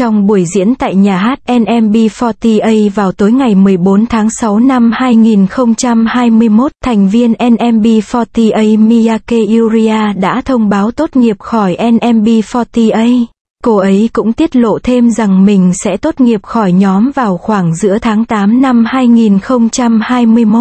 trong buổi diễn tại nhà hát NMB48 vào tối ngày 14 tháng 6 năm 2021, thành viên NMB48 Miyake Yuria đã thông báo tốt nghiệp khỏi NMB48. Cô ấy cũng tiết lộ thêm rằng mình sẽ tốt nghiệp khỏi nhóm vào khoảng giữa tháng 8 năm 2021.